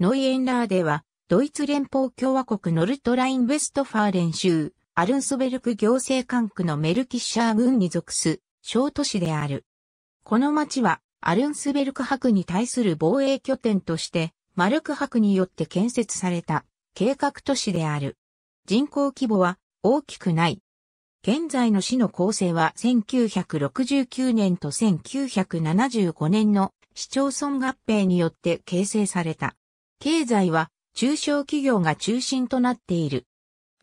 ノイエンラーデは、ドイツ連邦共和国ノルトライン・ウェストファーレン州、アルンスベルク行政管区のメルキッシャー郡に属す、小都市である。この町は、アルンスベルク博に対する防衛拠点として、マルク博によって建設された、計画都市である。人口規模は、大きくない。現在の市の構成は1969年と1975年の市町村合併によって形成された。経済は中小企業が中心となっている。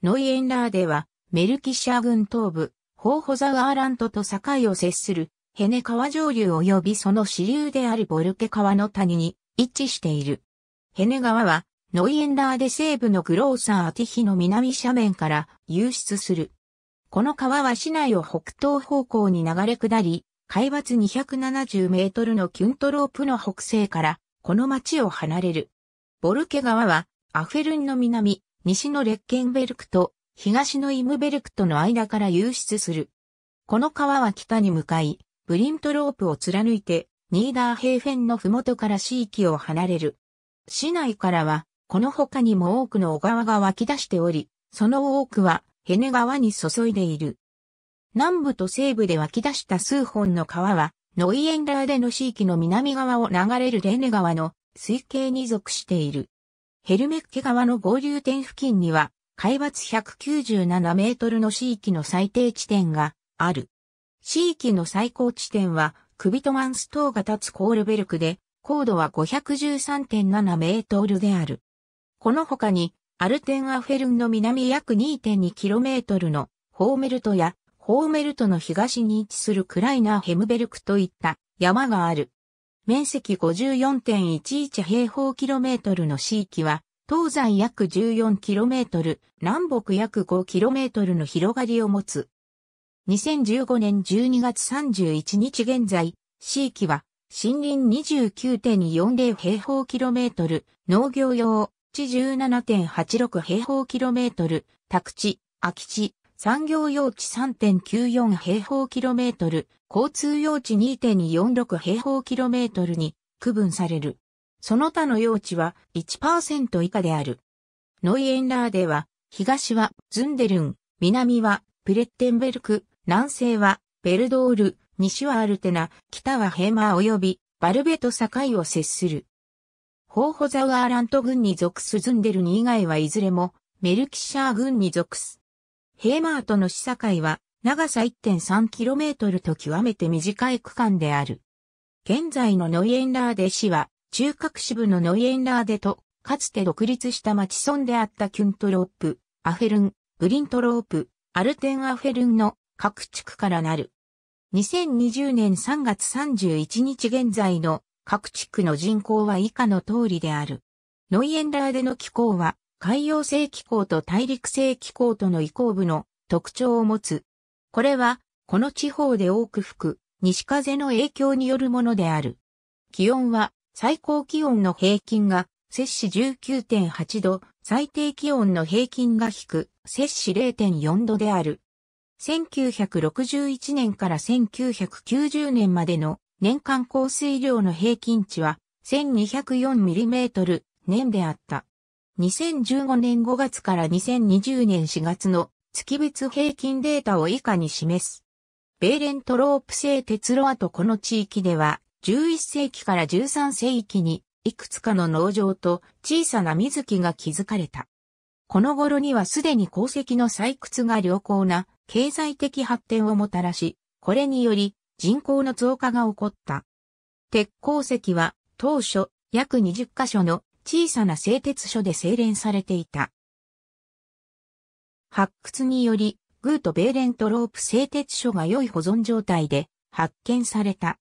ノイエンラーでは、メルキシャ郡東部、ホーホザワーラントと境を接する、ヘネ川上流及びその支流であるボルケ川の谷に位置している。ヘネ川は、ノイエンラーで西部のグローサーアティヒの南斜面から流出する。この川は市内を北東方向に流れ下り、海抜270メートルのキュントロープの北西から、この町を離れる。ボルケ川は、アフェルンの南、西のレッケンベルクと、東のイムベルクとの間から流出する。この川は北に向かい、ブリントロープを貫いて、ニーダー平フェンの麓から市域を離れる。市内からは、この他にも多くの小川が湧き出しており、その多くは、ヘネ川に注いでいる。南部と西部で湧き出した数本の川は、ノイエンラーデの地域の南側を流れるレネ川の水系に属している。ヘルメッケ川の合流点付近には、海抜197メートルの地域の最低地点がある。地域の最高地点は、クビトマンス島が立つコールベルクで、高度は513.7メートルである。この他に、アルテンアフェルンの南約 2.2km のホーメルトやホーメルトの東に位置するクライナーヘムベルクといった山がある。面積54.11平方キロメートルの地域は、東西約14キロメートル、南北約5キロメートルの広がりを持つ。2015年12月31日現在、地域は、森林29.40平方キロメートル、農業用、地17.86平方キロメートル、宅地、空き地、産業用地3.94平方キロメートル、交通用地2.46平方キロメートルに区分される。その他の用地は1%以下である。ノイエンラーでは、東はズンデルン、南はプレッテンベルク、南西はベルドール、西はアルテナ、北はヘーマー及びバルベと境を接する。ホーホザウアーラント軍に属すズンデルン以外はいずれもメルキシャー軍に属す。ヘーマートの市境は長さ 1.3km と極めて短い区間である。現在のノイエンラーデ市は中核支部のノイエンラーデとかつて独立した町村であったキュントロープ、アフェルン、グリントロープ、アルテンアフェルンの各地区からなる。2020年3月31日現在の各地区の人口は以下の通りである。ノイエンラーデの気候は海洋性気候と大陸性気候との移行部の特徴を持つ。これは、この地方で多く吹く西風の影響によるものである。気温は最高気温の平均が摂氏19.8度、最低気温の平均が低、く、摂氏0.4度である。1961年から1990年までの年間降水量の平均値は 1204mm 年であった。2015年5月から2020年4月の月別平均データを以下に示す。ベーレントロープ製鉄路跡この地域では11世紀から13世紀にいくつかの農場と小さな水木が築かれた。この頃にはすでに鉱石の採掘が良好な経済的発展をもたらし、これにより人口の増加が起こった。鉄鉱石は当初約20カ所の小さな製鉄所で精錬されていた。発掘により、グーとベーレントロープ製鉄所が良い保存状態で発見された。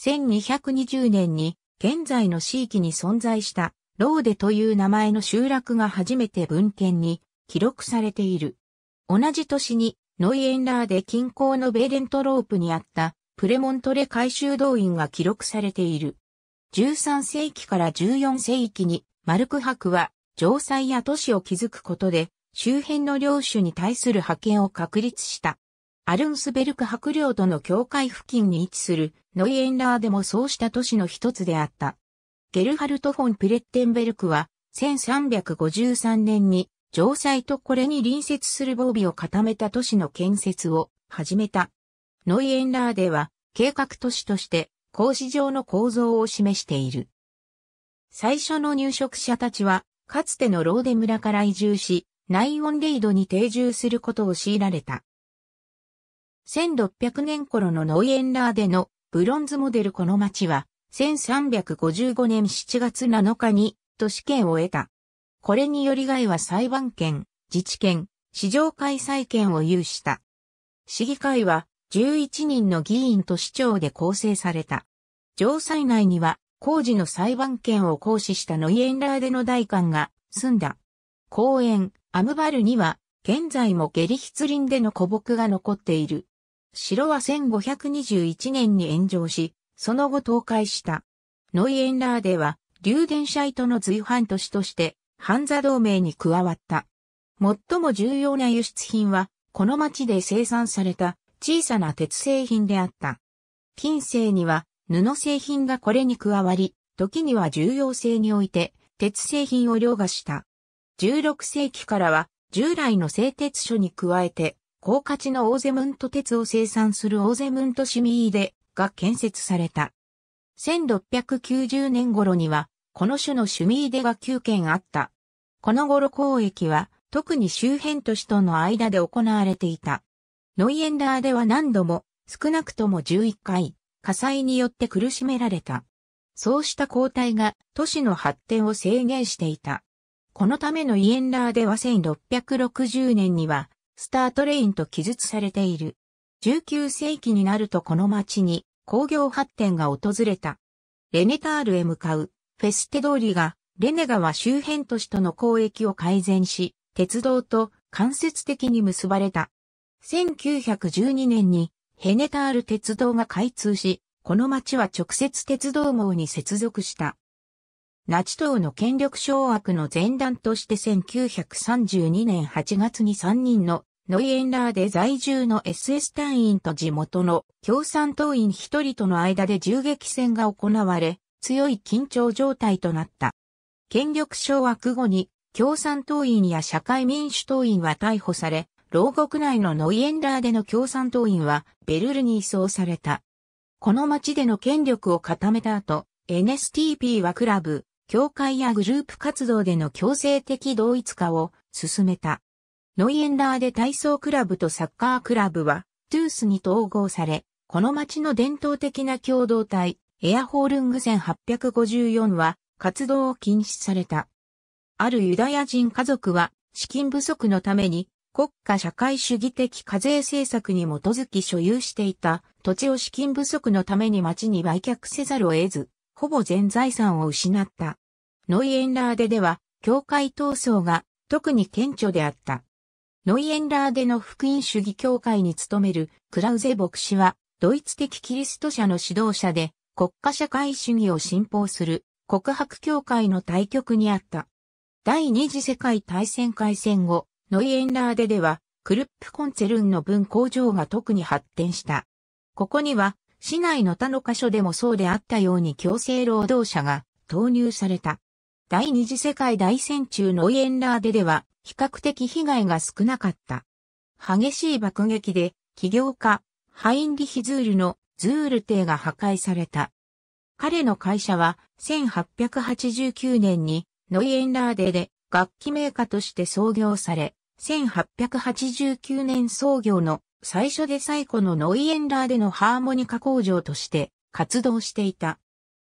1220年に現在の地域に存在したローデという名前の集落が初めて文献に記録されている。同じ年にノイエンラーで近郊のベーレントロープにあったプレモントレ回収動員が記録されている。13世紀から14世紀にマルク伯は城塞や都市を築くことで周辺の領主に対する派遣を確立した。アルンスベルク伯領との境界付近に位置するノイエンラーでもそうした都市の一つであった。ゲルハルト・フォン・プレッテンベルクは1353年に城塞とこれに隣接する防備を固めた都市の建設を始めた。ノイエンラーでは計画都市として格子状の構造を示している。最初の入植者たちは、かつてのローデ村から移住し、ナイオンレイドに定住することを強いられた。1600年頃のノイエンラーでのブロンズモデルこの町は、1355年7月7日に都市圏を得た。これにより外は裁判権、自治権、市場開催権を有した。市議会は11人の議員と市長で構成された。城塞内には、工事の裁判権を行使したノイエンラーデの大官が住んだ。公園、アムバルには、現在もゲリヒツ林での古木が残っている。城は1521年に炎上し、その後倒壊した。ノイエンラーデは、流電シャイトの随伴都市として、ハンザ同盟に加わった。最も重要な輸出品は、この町で生産された小さな鉄製品であった。近世には布製品がこれに加わり、時には重要性において鉄製品を凌駕した。16世紀からは従来の製鉄所に加えて、高価値のオーゼムント鉄を生産するオーゼムントシミーデが建設された。1690年頃には、この種のシミーデが9件あった。この頃交易は、特に周辺都市との間で行われていた。ノイエンダーでは何度も、少なくとも11回、火災によって苦しめられた。そうした交代が都市の発展を制限していた。このためのイエンラーでは1660年には、スタートレインと記述されている。19世紀になるとこの町に工業発展が訪れた。レネタールへ向かうフェステ通りがレネ川周辺都市との交易を改善し、鉄道と間接的に結ばれた。1912年にヘネタール鉄道が開通し、この町は直接鉄道網に接続した。ナチ党の権力掌握の前段として1932年8月に3人のノイエンラーで在住の SS 隊員と地元の共産党員1人との間で銃撃戦が行われ、強い緊張状態となった。権力掌握後に共産党員や社会民主党員は逮捕され、牢獄内のノイエンダーでの共産党員はベルルに移送された。この町での権力を固めた後、NSTP はクラブ、教会やグループ活動での強制的同一化を進めた。ノイエンダーで体操クラブとサッカークラブはトゥースに統合され、この町の伝統的な共同体、エアホールング1854は活動を禁止された。あるユダヤ人家族は資金不足のために国家社会主義的課税政策に基づき所有していた土地を資金不足のために町に売却せざるを得ず、ほぼ全財産を失った。ノイエンラーデでは、教会闘争が特に顕著であった。ノイエンラーデの福音主義教会に勤めるクラウゼ牧師は、ドイツ的キリスト者の指導者で、国家社会主義を信奉する告白教会の対局にあった。第二次世界大戦開戦後、ノイエンラーデでは、クルップコンツェルンの分工場が特に発展した。ここには、市内の他の箇所でもそうであったように強制労働者が投入された。第二次世界大戦中ノイエンラーデでは、比較的被害が少なかった。激しい爆撃で、起業家、ハインリヒズールのズール邸が破壊された。彼の会社は1889年にノイエンラーデで楽器メーカーとして創業され、1889年創業の最初で最古のノイエンラーでのハーモニカ工場として活動していた。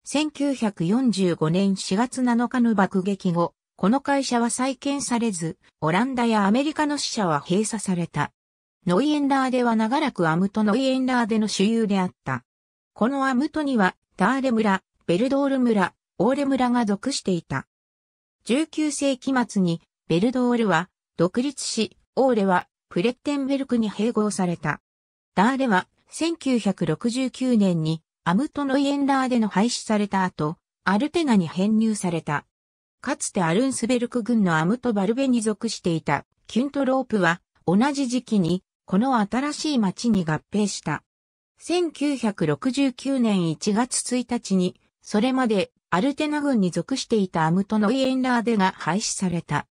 1945年4月7日の爆撃後、この会社は再建されず、オランダやアメリカの支社は閉鎖された。ノイエンラーでは長らくアムトノイエンラーでの主流であった。このアムトには、ダーレ村、ベルドール村、オーレ村が属していた。19世紀末に、ベルドールは独立し、オーレはプレッテンベルクに併合された。ダーレは1969年にアムトノイエンダーでの廃止された後、アルテナに編入された。かつてアルンスベルク軍のアムトバルベに属していたキュントロープは同じ時期にこの新しい町に合併した。1969年1月1日にそれまでアルテナ軍に属していたアムトノイエンラーデが廃止された。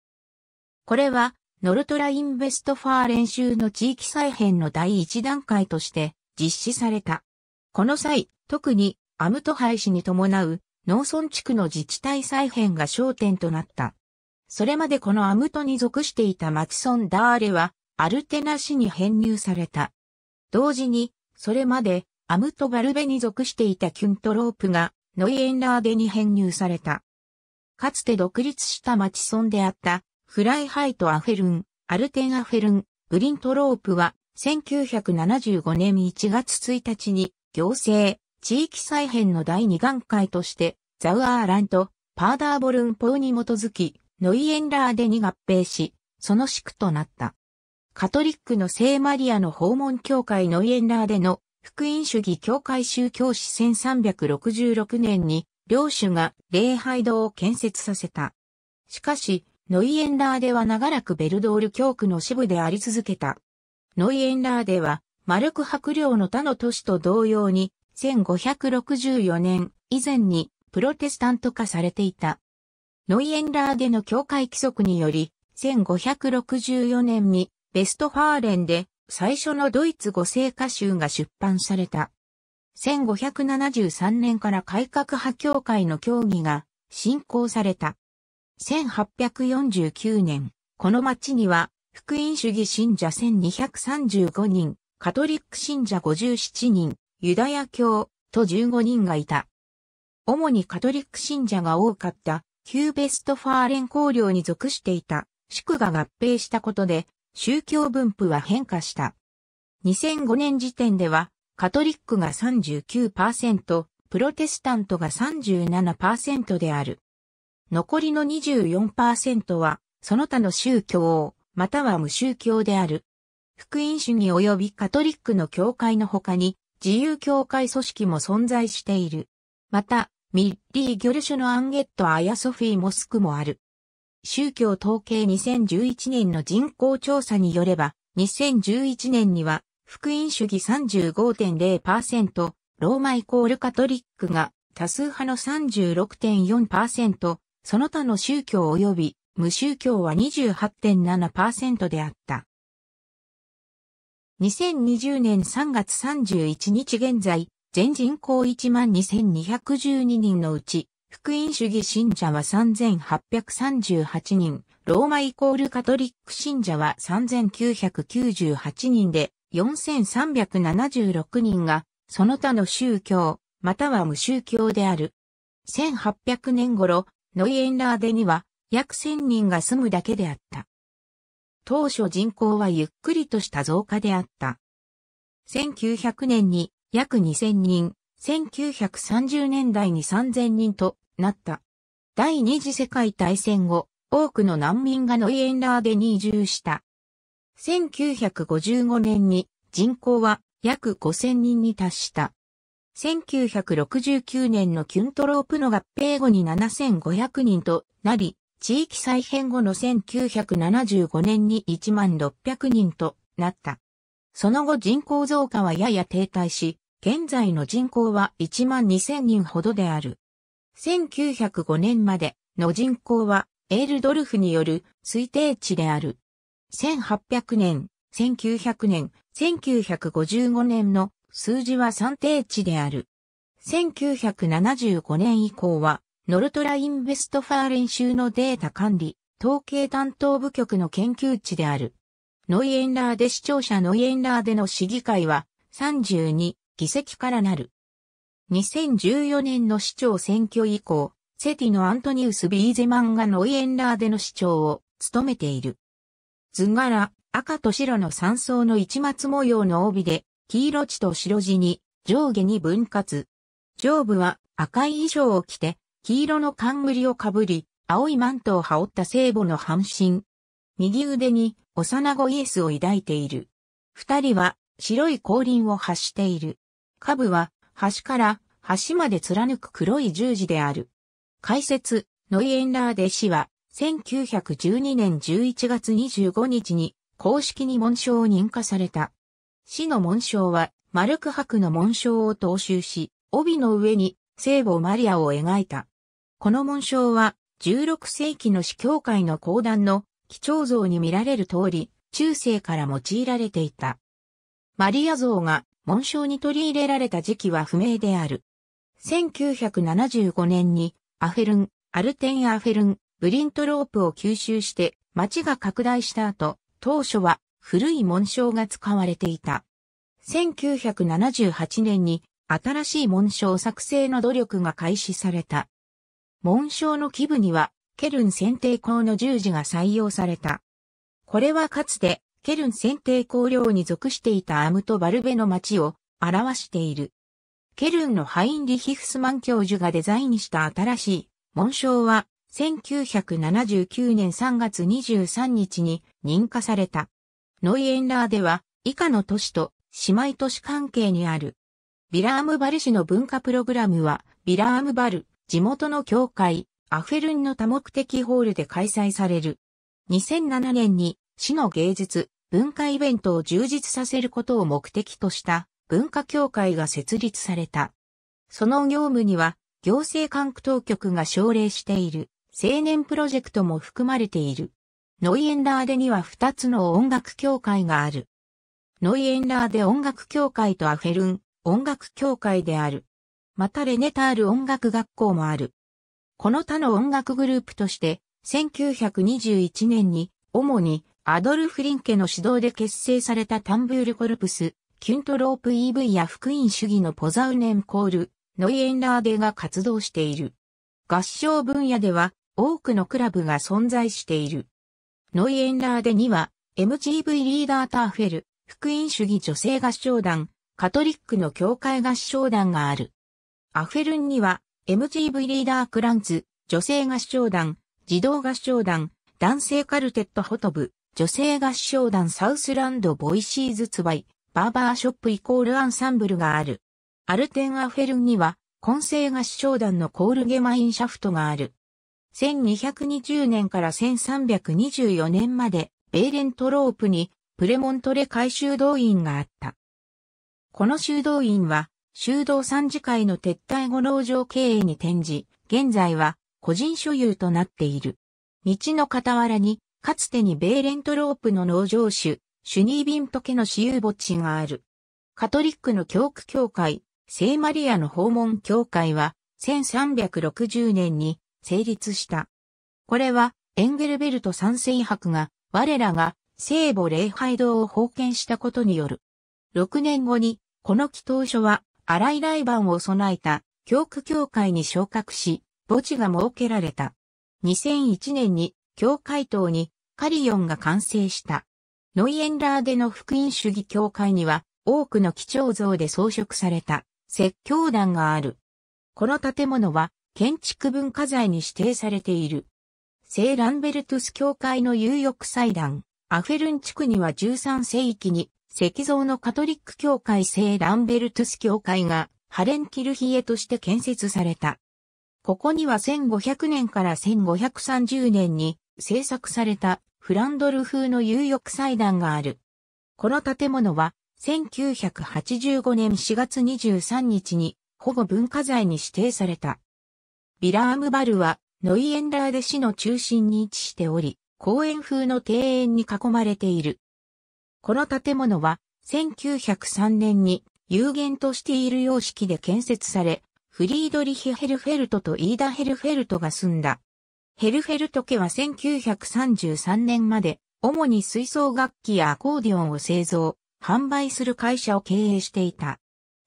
これは、ノルトラインベストファー練習の地域再編の第一段階として実施された。この際、特にアムト廃止に伴う農村地区の自治体再編が焦点となった。それまでこのアムトに属していたマチソン・ダーレは、アルテナ市に編入された。同時に、それまで、アムト・バルベに属していたキュントロープが、ノイエンラーデに編入された。かつて独立したマチソンであった、フライハイト・アフェルン、アルテン・アフェルン、ブリントロープは、1975年1月1日に、行政、地域再編の第2段階として、ザウアーラント、パーダーボルン法に基づき、ノイエンラーデに合併し、その地区となった。カトリックの聖マリアの訪問教会ノイエンラーデの福音主義教会宗教史1366年に、領主が礼拝堂を建設させた。しかし、ノイエンラーデは長らくベルドール教区の支部であり続けた。ノイエンラーデは、マルク伯領の他の都市と同様に、1564年以前にプロテスタント化されていた。ノイエンラーデの教会規則により、1564年にベストファーレンで最初のドイツ語聖歌集が出版された。1573年から改革派教会の教義が進行された。1849年、この町には、福音主義信者1235人、カトリック信者57人、ユダヤ教と15人がいた。主にカトリック信者が多かった旧ベストファーレン公領に属していた宿が合併したことで宗教分布は変化した。2005年時点ではカトリックが39%、プロテスタントが37%である。残りの24%は、その他の宗教、または無宗教である。福音主義及びカトリックの教会の他に、自由教会組織も存在している。また、ミッリー・ギョルシュのアンゲット・アヤソフィー・モスクもある。宗教統計2011年の人口調査によれば、2011年には、福音主義35.0%、ローマイコールカトリックが多数派の36.4%、その他の宗教及び無宗教は28.7%であった。2020年3月31日現在、全人口12,212人のうち、福音主義信者は3,838人、ローマイコールカトリック信者は3,998人で、4,376人が、その他の宗教、または無宗教である。1800年頃、ノイエンラーデには約1000人が住むだけであった。当初人口はゆっくりとした増加であった。1900年に約2000人、1930年代に3000人となった。第二次世界大戦後、多くの難民がノイエンラーデに移住した。1955年に人口は約5000人に達した。1969年のキュントロープの合併後に7500人となり、地域再編後の1975年に1万600人となった。その後人口増加はやや停滞し、現在の人口は1万2000人ほどである。1905年までの人口はエールドルフによる推定値である。1800年、1900年、1955年の数字は算定値である。1975年以降は、ノルトラインベストファーレン州のデータ管理、統計担当部局の研究地である。ノイエンラーで市聴者ノイエンラーでの市議会は32議席からなる。2014年の市長選挙以降、セティのアントニウス・ビーゼマンがノイエンラーでの市長を務めている。図柄、赤と白の三層の市松模様の帯で、黄色地と白地に上下に分割。上部は赤い衣装を着て、黄色の冠をかぶり、青いマントを羽織った聖母の半身。右腕に幼子イエスを抱いている。二人は白い降臨を発している。下部は端から端まで貫く黒い十字である。解説、ノイエンラーデ氏は、1912年11月25日に公式に紋章を認可された。死の紋章は、マルク博の紋章を踏襲し、帯の上に聖母マリアを描いた。この紋章は、16世紀の司教会の講談の貴重像に見られる通り、中世から用いられていた。マリア像が紋章に取り入れられた時期は不明である。1975年にアフェルン、アルテン・アフェルン、ブリントロープを吸収して町が拡大した後、当初は古い紋章が使われていた。1978年に新しい紋章作成の努力が開始された。紋章の基部には、ケルン選定校の十字が採用された。これはかつて、ケルン選定校領に属していたアムとバルベの町を表している。ケルンのハインリヒフスマン教授がデザインした新しい紋章は1979年3月23日に認可された。ノイエンラーでは、以下の都市と姉妹都市関係にある。ビラームバル市の文化プログラムは、ビラームバル、地元の教会、アフェルンの多目的ホールで開催される。2007年に、市の芸術、文化イベントを充実させることを目的とした文化協会が設立された。その業務には行政管区当局が奨励している青年プロジェクトも含まれている。ノイエンラーデには2つの音楽協会がある。ノイエンラーデ音楽協会とアフェルン音楽協会である。またレネタール音楽学校もある。この他の音楽グループとして、1921年に、主にアドルフ・リンケの指導で結成されたタンブール・コルプス、キュントロープ EV や福音主義のポザウネン・コール、ノイエンラーデが活動している。合唱分野では多くのクラブが存在している。ノイエンラーデには、MGV リーダーターフェル、福音主義女性合唱団、カトリックの教会合唱団がある。アフェルンには、MGV リーダークランツ、女性合唱団、児童合唱団、男性カルテットホトブ、女性合唱団サウスランドボイシーズツバイ、バーバーショップイコールアンサンブルがある。アルテンアフェルンには、混声合唱団のコールゲマインシャフトがある。1220年から1324年まで、ベーレントロープに、プレモントレ海修道院があった。この修道院は、修道三次会の撤退後農場経営に転じ、現在は個人所有となっている。道の傍らに、かつてにベーレントロープの農場主、シュニービント家の私有墓地がある。カトリックの教区教会、聖マリアの訪問教会は、1360年に成立した。これは、エンゲルベルト三世伯が、我らが聖母礼拝堂を封建したことによる。6年後に、この祈祷書は、荒い来番を備えた、教区教会に昇格し、墓地が設けられた。2001年に、教会等に、カリヨンが完成した。ノイエンラーでの福音主義教会には、多くの貴重像で装飾された、説教団がある。この建物は、建築文化財に指定されている。聖ランベルトゥス教会の有翼祭壇、アフェルン地区には13世紀に石像のカトリック教会聖ランベルトゥス教会がハレンキルヒエとして建設された。ここには1500年から1530年に制作されたフランドル風の有翼祭壇がある。この建物は1985年4月23日に保護文化財に指定された。ビラームバルは、ノイエンラーデ市の中心に位置しており、公園風の庭園に囲まれている。この建物は、1903年に、有限としている様式で建設され、フリードリヒ・ヘルフェルトとイーダ・ヘルフェルトが住んだ。ヘルフェルト家は1933年まで、主に吹奏楽器やアコーディオンを製造、販売する会社を経営していた。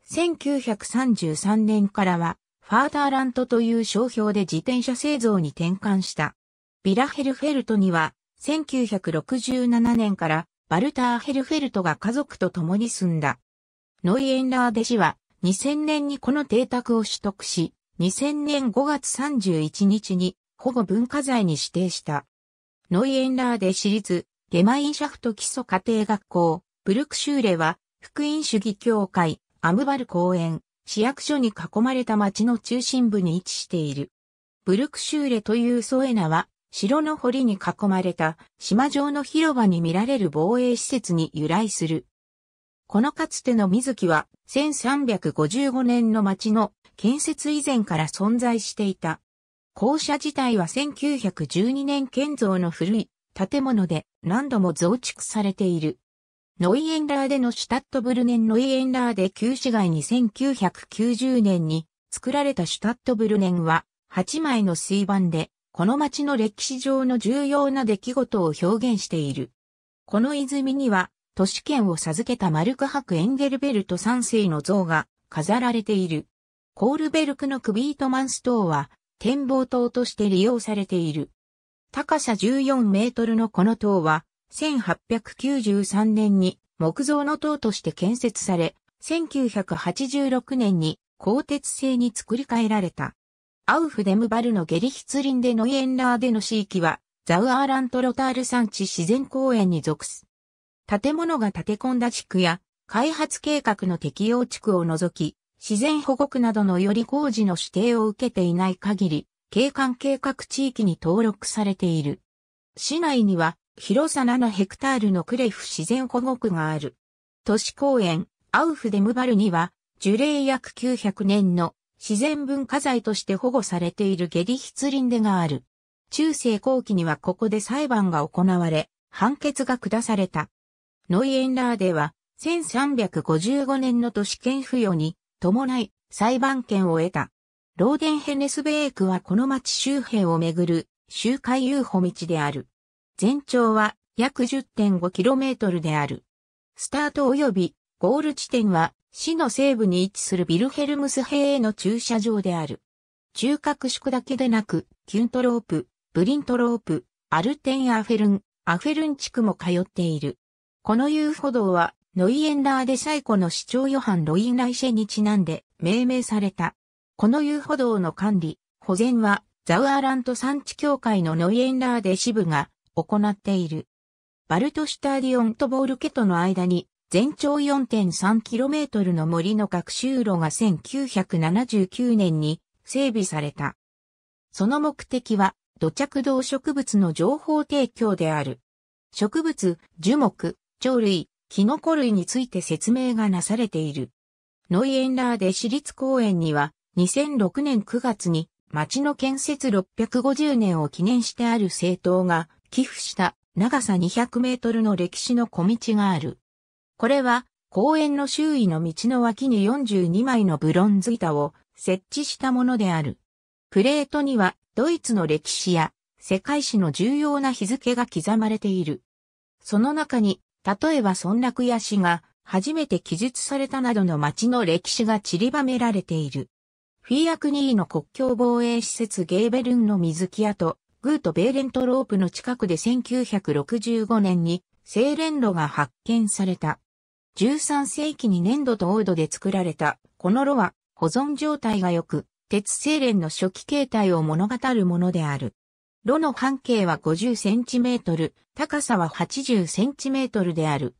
1933年からは、ファーダーラントという商標で自転車製造に転換した。ビラヘルフェルトには、1967年からバルターヘルフェルトが家族と共に住んだ。ノイエンラーデ氏は2000年にこの邸宅を取得し、2000年5月31日に保護文化財に指定した。ノイエンラーデ市立ゲマインシャフト基礎家庭学校、ブルクシューレは福音主義協会、アムバル公園、市役所に囲まれた町の中心部に位置している。ブルクシューレというソエナは、城の堀に囲まれた島上の広場に見られる防衛施設に由来する。このかつての水木は1355年の町の建設以前から存在していた。校舎自体は1912年建造の古い建物で何度も増築されている。ノイエンラーでのシュタットブルネンノイエンラーで旧市街に1990年に作られたシュタットブルネンは8枚の水盤でこの街の歴史上の重要な出来事を表現している。この泉には都市圏を授けたマルクハク・エンゲルベルト3世の像が飾られている。コールベルクのクビートマンス塔は展望塔として利用されている。高さ14メートルのこの塔は1893年に木造の塔として建設され、1986年に鋼鉄製に作り変えられた。アウフデムバルのゲリヒツリンデノイエンラーでの地域は、ザウアーラントロタール山地自然公園に属す。建物が建て込んだ地区や、開発計画の適用地区を除き、自然保護区などのより工事の指定を受けていない限り、景観計画地域に登録されている。市内には広さ7ヘクタールのクレフ自然保護区がある。都市公園、アウフデムバルには、樹齢約900年の自然文化財として保護されているゲリヒツリンデがある。中世後期にはここで裁判が行われ、判決が下された。ノイエンラーでは、1355年の都市圏付与に伴い裁判権を得た。ローデンヘネスベークはこの町周辺をめぐる周回遊歩道である。全長は約 10.5km である。スタート及びゴール地点は市の西部に位置するビルヘルムス平への駐車場である。中核宿だけでなく、キュントロープ、ブリントロープ、アルテンアフェルン、アフェルン地区も通っている。この遊歩道は、ノイエンラーデ最古の市長ヨハン・ロイン・ライシェにちなんで命名された。この遊歩道の管理、保全は、ザウアーラント産地協会のノイエンラーデ支部が行っている。バルトシュターディオンとボールケとの間に全長 4.3km の森の学習路が1979年に整備された。その目的は土着動植物の情報提供である。植物、樹木、鳥類、キノコ類について説明がなされている。ノイエンラーデ市立公園には2006年9月に町の建設650年を記念してある政党が寄付した長さ200メートルの歴史の小道がある。これは公園の周囲の道の脇に42枚のブロンズ板を設置したものである。プレートにはドイツの歴史や世界史の重要な日付が刻まれている。その中に、例えば村落や市が初めて記述されたなどの町の歴史が散りばめられている。フィーアクニーの国境防衛施設ゲーベルンの水木跡、とグートベーレントロープの近くで1965年に精錬炉が発見された。13世紀に粘土と黄土で作られた、この炉は保存状態が良く、鉄精錬の初期形態を物語るものである。炉の半径は50センチメートル、高さは80センチメートルである。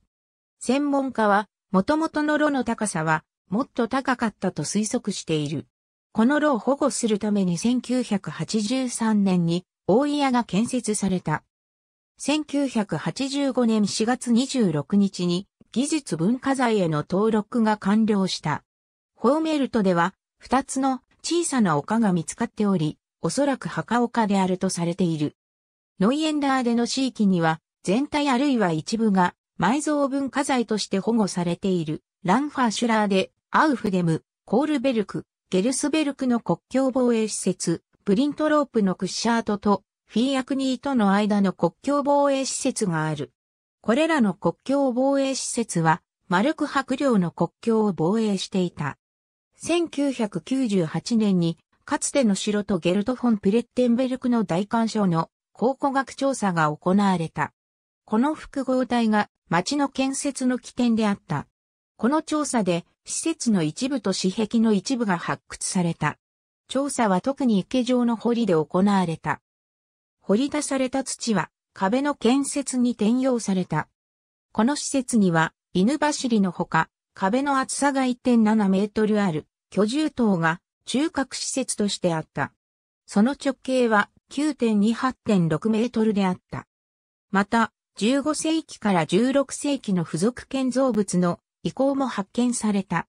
専門家は、元々の炉の高さは、もっと高かったと推測している。この炉を保護するために1983年に大井屋が建設された。1985年4月26日に技術文化財への登録が完了した。ホーメルトでは2つの小さな丘が見つかっており、おそらく墓丘であるとされている。ノイエンダーでの地域には全体あるいは一部が埋蔵文化財として保護されているランファーシュラーでアウフデム、コールベルク、ゲルスベルクの国境防衛施設、プリントロープのクッシャートとフィーアクニーとの間の国境防衛施設がある。これらの国境防衛施設は、マルク伯領の国境を防衛していた。1998年に、かつての城とゲルト・フォン・プレッテンベルクの大干渉の考古学調査が行われた。この複合体が町の建設の起点であった。この調査で施設の一部と私壁の一部が発掘された。調査は特に池上の堀で行われた。掘り出された土は壁の建設に転用された。この施設には犬走りのほか壁の厚さが1.7メートルある居住棟が中核施設としてあった。その直径は9.28.6メートルであった。また、15世紀から16世紀の付属建造物の遺構も発見された。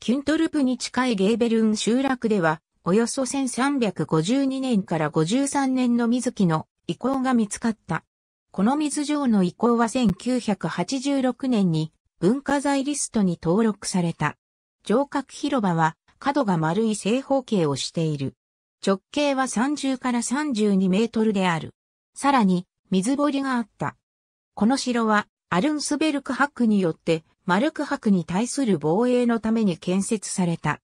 キュントルプに近いゲーベルン集落では、およそ1352年から53年の水木の遺構が見つかった。この水城の遺構は1986年に文化財リストに登録された。城郭広場は角が丸い正方形をしている。直径は30から32メートルである。さらに、水堀があった。この城は、アルンスベルク博によって、マルク博に対する防衛のために建設された。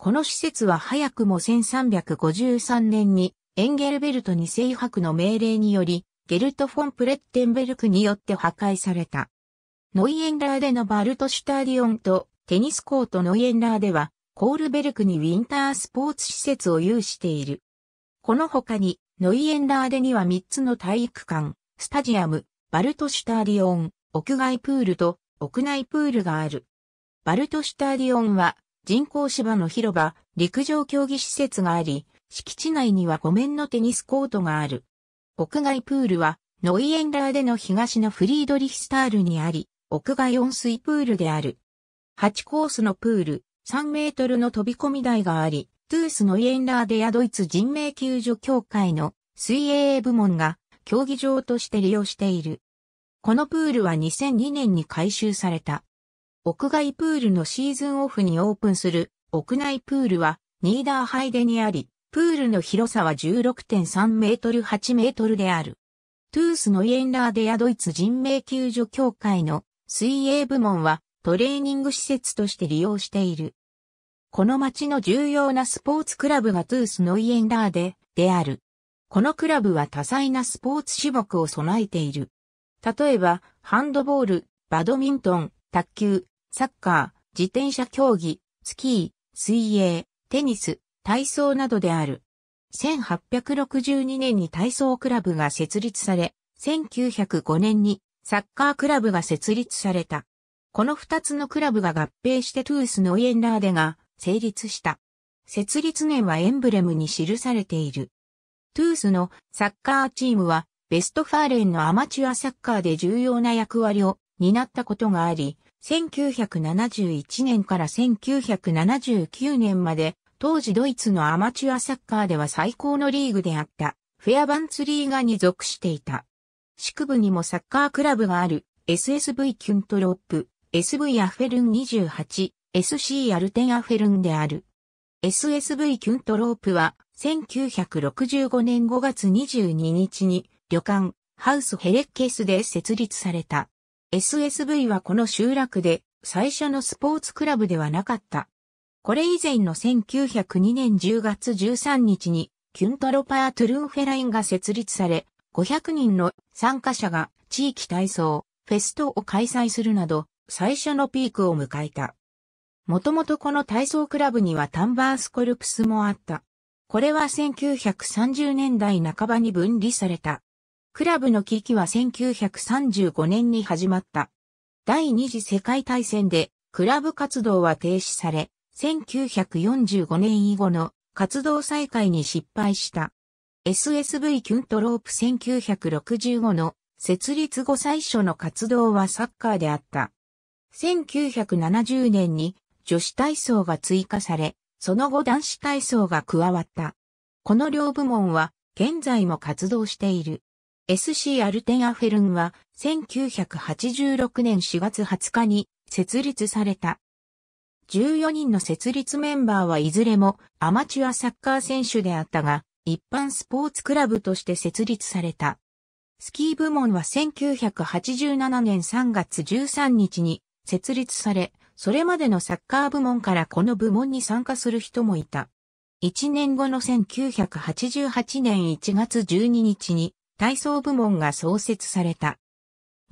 この施設は早くも1353年にエンゲルベルトに世伯の命令により、ゲルト・フォン・プレッテンベルクによって破壊された。ノイエンラーでのバルトシュタディオンとテニスコートノイエンラーでは、コールベルクにウィンタースポーツ施設を有している。この他に、ノイエンラーデには3つの体育館、スタジアム、バルトシュタディオン、屋外プールと屋内プールがある。バルトシュタディオンは人工芝の広場、陸上競技施設があり、敷地内には5面のテニスコートがある。屋外プールは、ノイエンラーデの東のフリードリヒスタールにあり、屋外温水プールである。8コースのプール、3メートルの飛び込み台があり、トゥースノイエンラーデやドイツ人命救助協会の水泳部門が競技場として利用している。このプールは2002年に改修された。屋外プールのシーズンオフにオープンする屋内プールはニーダーハイデにあり、プールの広さは16.3メートル8メートルである。トゥースのイエンラーデやドイツ人命救助協会の水泳部門はトレーニング施設として利用している。この町の重要なスポーツクラブがトゥースノイエンラーデである。このクラブは多彩なスポーツ種目を備えている。例えば、ハンドボール、バドミントン、卓球、サッカー、自転車競技、スキー、水泳、テニス、体操などである。1862年に体操クラブが設立され、1905年にサッカークラブが設立された。この二つのクラブが合併してトゥースのイエンラーデが成立した。設立年はエンブレムに記されている。トゥースのサッカーチームはベストファーレンのアマチュアサッカーで重要な役割を担ったことがあり、1971年から1979年まで、当時ドイツのアマチュアサッカーでは最高のリーグであった、フェアバンツリーガに属していた。宿区部にもサッカークラブがある、SSV キュントロップ、SV アフェルン28、SC アルテンアフェルンである。SSV キュントロープは、1965年5月22日に、旅館、ハウスヘレッケスで設立された。SSV はこの集落で最初のスポーツクラブではなかった。これ以前の1902年10月13日にキュントロパー・トゥルンフェラインが設立され、500人の参加者が地域体操、フェストを開催するなど、最初のピークを迎えた。もともとこの体操クラブにはタンバースコルプスもあった。これは1930年代半ばに分離された。クラブの危機は1935年に始まった。第二次世界大戦でクラブ活動は停止され、1945年以後の活動再開に失敗した。SSV キュントロープ1965の設立後最初の活動はサッカーであった。1970年に女子体操が追加され、その後男子体操が加わった。この両部門は現在も活動している。SC アルテンアフェルンは1986年4月20日に設立された。14人の設立メンバーはいずれもアマチュアサッカー選手であったが、一般スポーツクラブとして設立された。スキー部門は1987年3月13日に設立され、それまでのサッカー部門からこの部門に参加する人もいた。1年後の1988年1月12日に体操部門が創設された。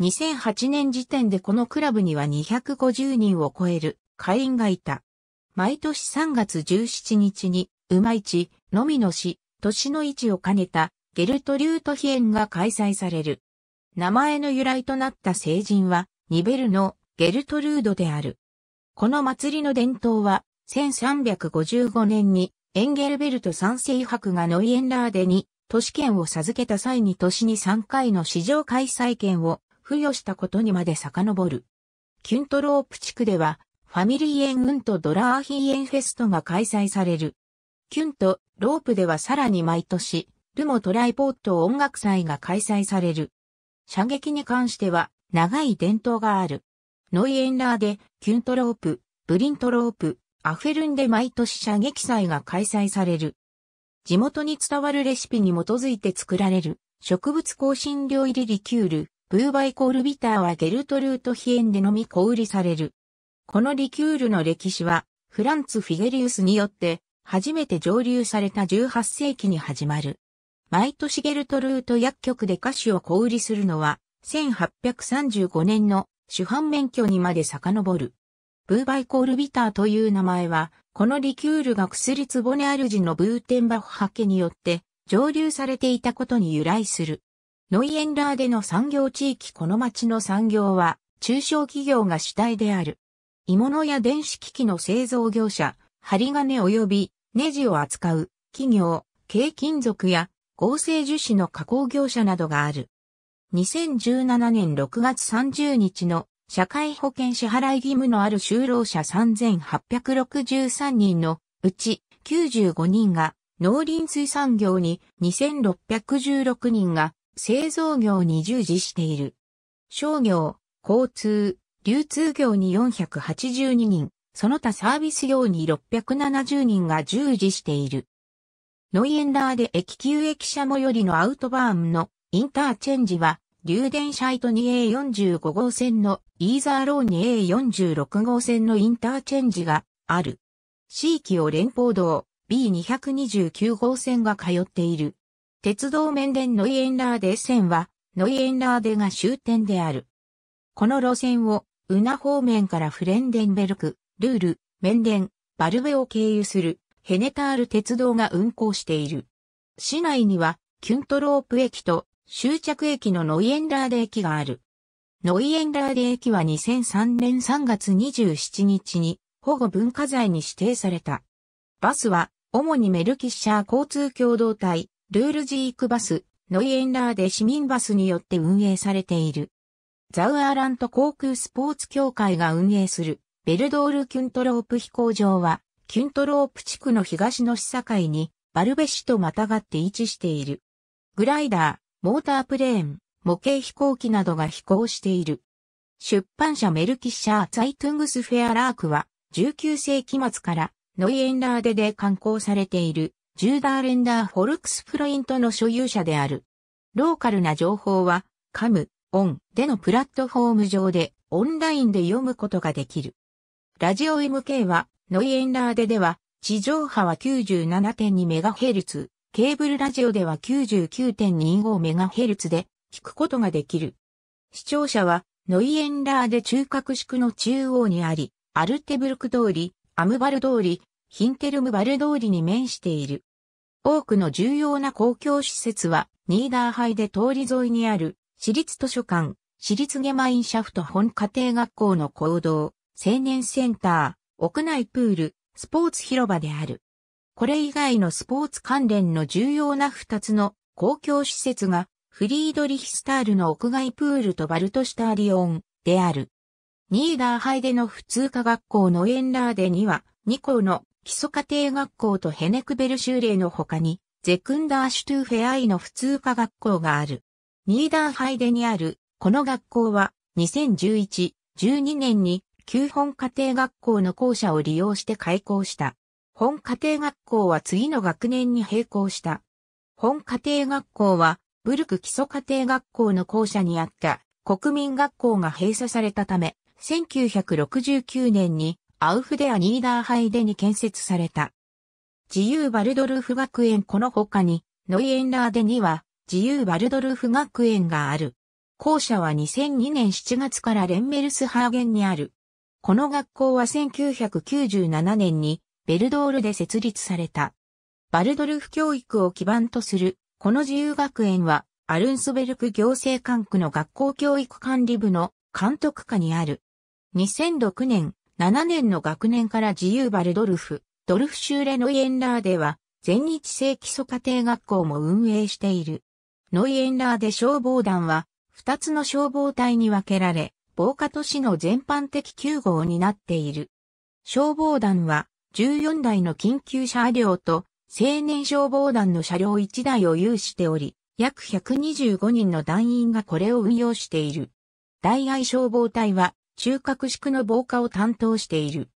2008年時点でこのクラブには250人を超える会員がいた。毎年3月17日に、馬市、のみの市、年の市を兼ねたゲルトリュートヒエンが開催される。名前の由来となった成人は、ニベルのゲルトルードである。この祭りの伝統は、1355年にエンゲルベルト三世伯がノイエンラーデに都市権を授けた際に都市に3回の市場開催権を付与したことにまで遡る。キュントロープ地区では、ファミリーエンウンとドラーヒーンフェストが開催される。キュント、ロープではさらに毎年、ルモトライポート音楽祭が開催される。射撃に関しては、長い伝統がある。ノイエンラーで、キュントロープ、ブリントロープ、アフェルンで毎年射撃祭が開催される。地元に伝わるレシピに基づいて作られる植物香辛料入りリキュール、ブーバイコールビターはゲルトルートヒエンで飲み小売りされる。このリキュールの歴史はフランツ・フィゲリウスによって初めて蒸留された18世紀に始まる。毎年ゲルトルート薬局で菓子を小売りするのは1835年の主犯免許にまで遡る。ブーバイコールビターという名前は、このリキュールが薬つぼねアルジのブーテンバフ派家によって蒸留されていたことに由来する。ノイエンラーでの産業地域この町の産業は中小企業が主体である。鋳物や電子機器の製造業者、針金及びネジを扱う企業、軽金属や合成樹脂の加工業者などがある。2017年6月30日の社会保険支払い義務のある就労者3863人のうち95人が農林水産業に2616人が製造業に従事している。商業、交通、流通業に482人、その他サービス業に670人が従事している。ノイエンダーで駅急駅舎最寄りのアウトバーンのインターチェンジは流電車糸 2A45 号線のイーザーロー 2A46 号線のインターチェンジがある。C 期を連邦道 B229 号線が通っている。鉄道面電ノイエンラーデ線は、ノイエンラーデが終点である。この路線を、ウナ方面からフレンデンベルク、ルール、面ン、バルベを経由する、ヘネタール鉄道が運行している。市内には、キュントロープ駅と終着駅のノイエンラーデ駅がある。ノイエンラーデ駅は2003年3月27日に保護文化財に指定された。バスは主にメルキッシャー交通共同体、ルールジークバス、ノイエンラーデ市民バスによって運営されている。ザウアーラント航空スポーツ協会が運営するベルドール・キュントロープ飛行場は、キュントロープ地区の東の市境に、バルベ市とまたがって位置している。グライダー、モータープレーン、模型飛行機などが飛行している。出版社メルキッシャー・ザイトゥングス・フェアラークは、19世紀末からノイエンラーデで刊行されている、ジューダーレンダー・フォルクスフロイントの所有者である。ローカルな情報は、カム、オンでのプラットフォーム上で、オンラインで読むことができる。ラジオ MK は、ノイエンラーデでは、地上波は 97.2MHz、ケーブルラジオでは 99.25MHz で聞くことができる。視聴者はノイエンラーで中核宿の中央にあり、アルテブルク通り、アムバル通り、ヒンテルムバル通りに面している。多くの重要な公共施設は、ニーダーハイで通り沿いにある、私立図書館、私立ゲマインシャフト本家庭学校の行動、青年センター、屋内プール、スポーツ広場である。これ以外のスポーツ関連の重要な2つの公共施設がフリードリヒスタールの屋外プールとバルトスターリオンである。ニーダーハイデの普通科学校のエンラーデには2校の基礎家庭学校とヘネクベル修例の他にゼクンダーシュトゥーフェアイの普通科学校がある。ニーダーハイデにあるこの学校は2011、12年に旧本家庭学校の校舎を利用して開校した。本家庭学校は次の学年に並行した。本家庭学校は、ブルク基礎家庭学校の校舎にあった国民学校が閉鎖されたため、1969年にアウフデア・ニーダーハイデに建設された。自由バルドルフ学園この他に、ノイエンラーデには自由バルドルフ学園がある。校舎は2002年7月からレンメルスハーゲンにある。この学校は1997年にベルドールで設立された。バルドルフ教育を基盤とする、この自由学園は、アルンスベルク行政管区の学校教育管理部の監督下にある。2006年、7年の学年から自由バルドルフ、ドルフシューレノイエンラーでは、全日制基礎家庭学校も運営している。ノイエンラーで消防団は、2つの消防隊に分けられ、防火都市の全般的救護を担っている。消防団は、14台の緊急車両と青年消防団の車両1台を有しており、約125人の団員がこれを運用している。大愛消防隊は中核式の防火を担当している。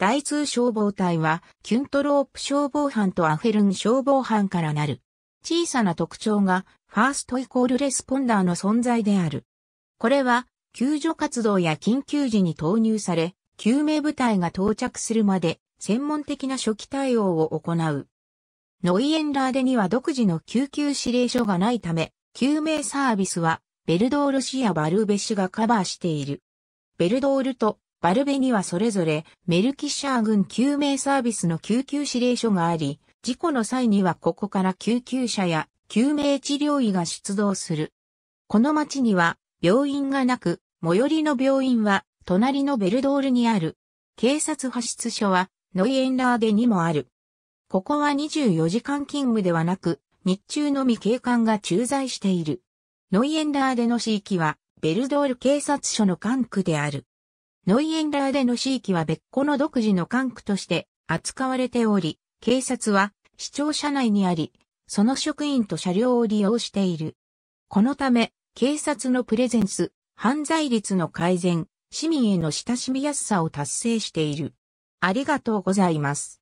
大通消防隊は、キュントロープ消防班とアフェルン消防班からなる。小さな特徴が、ファーストイコールレスポンダーの存在である。これは、救助活動や緊急時に投入され、救命部隊が到着するまで、専門的な初期対応を行う。ノイエンラーデには独自の救急指令所がないため、救命サービスはベルドール市やバルベ市がカバーしている。ベルドールとバルベにはそれぞれメルキシャー軍救命サービスの救急指令所があり、事故の際にはここから救急車や救命治療医が出動する。この町には病院がなく、最寄りの病院は隣のベルドールにある。警察派出所はノイエンラーデにもある。ここは24時間勤務ではなく、日中のみ警官が駐在している。ノイエンラーデの市域は、ベルドール警察署の管区である。ノイエンラーデの市域は別個の独自の管区として扱われており、警察は市庁舎内にあり、その職員と車両を利用している。このため、警察のプレゼンス、犯罪率の改善、市民への親しみやすさを達成している。ありがとうございます。